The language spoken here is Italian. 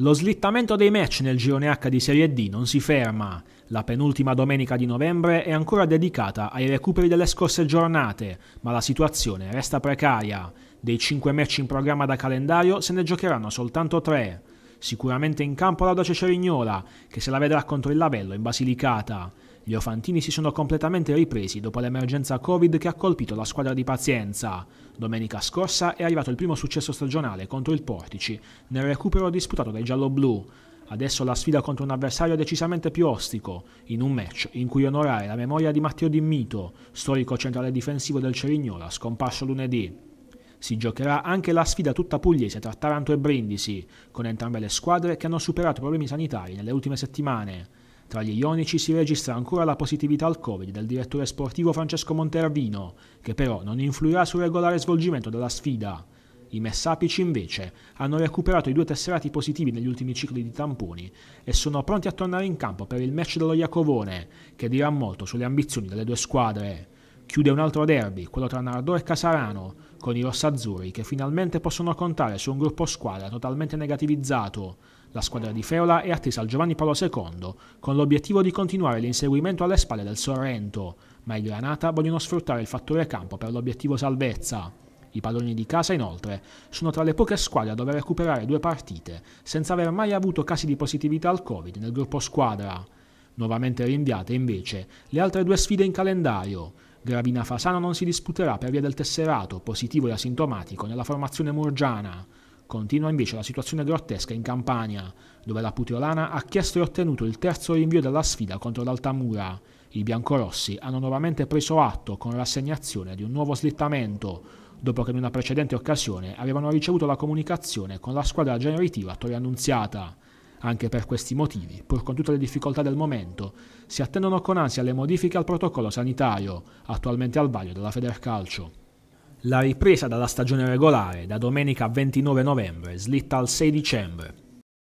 Lo slittamento dei match nel girone H di Serie D non si ferma. La penultima domenica di novembre è ancora dedicata ai recuperi delle scorse giornate, ma la situazione resta precaria. Dei 5 match in programma da calendario se ne giocheranno soltanto 3. Sicuramente in campo la Doce Cerignola, che se la vedrà contro il Lavello in Basilicata. Gli Ofantini si sono completamente ripresi dopo l'emergenza Covid che ha colpito la squadra di Pazienza. Domenica scorsa è arrivato il primo successo stagionale contro il Portici nel recupero disputato dai gialloblu. Adesso la sfida contro un avversario decisamente più ostico, in un match in cui onorare la memoria di Matteo Dimmito, storico centrale difensivo del Cerignola, scomparso lunedì. Si giocherà anche la sfida tutta pugliese tra Taranto e Brindisi, con entrambe le squadre che hanno superato problemi sanitari nelle ultime settimane. Tra gli ionici si registra ancora la positività al Covid del direttore sportivo Francesco Montervino, che però non influirà sul regolare svolgimento della sfida. I messapici invece hanno recuperato i due tesserati positivi negli ultimi cicli di tamponi e sono pronti a tornare in campo per il match dello Iacovone, che dirà molto sulle ambizioni delle due squadre. Chiude un altro derby, quello tra Nardò e Casarano, con i rossazzurri che finalmente possono contare su un gruppo squadra totalmente negativizzato, la squadra di Feola è attesa al Giovanni Paolo II, con l'obiettivo di continuare l'inseguimento alle spalle del Sorrento, ma i Granata vogliono sfruttare il fattore campo per l'obiettivo salvezza. I padroni di casa, inoltre, sono tra le poche squadre a dover recuperare due partite, senza aver mai avuto casi di positività al Covid nel gruppo squadra. Nuovamente rinviate, invece, le altre due sfide in calendario. Gravina Fasano non si disputerà per via del tesserato, positivo e asintomatico, nella formazione murgiana. Continua invece la situazione grottesca in Campania, dove la Puteolana ha chiesto e ottenuto il terzo rinvio della sfida contro l'Altamura. I biancorossi hanno nuovamente preso atto con l'assegnazione di un nuovo slittamento, dopo che in una precedente occasione avevano ricevuto la comunicazione con la squadra generativa Torre Annunziata. Anche per questi motivi, pur con tutte le difficoltà del momento, si attendono con ansia le modifiche al protocollo sanitario, attualmente al vaglio della Federcalcio. La ripresa dalla stagione regolare, da domenica 29 novembre, slitta al 6 dicembre.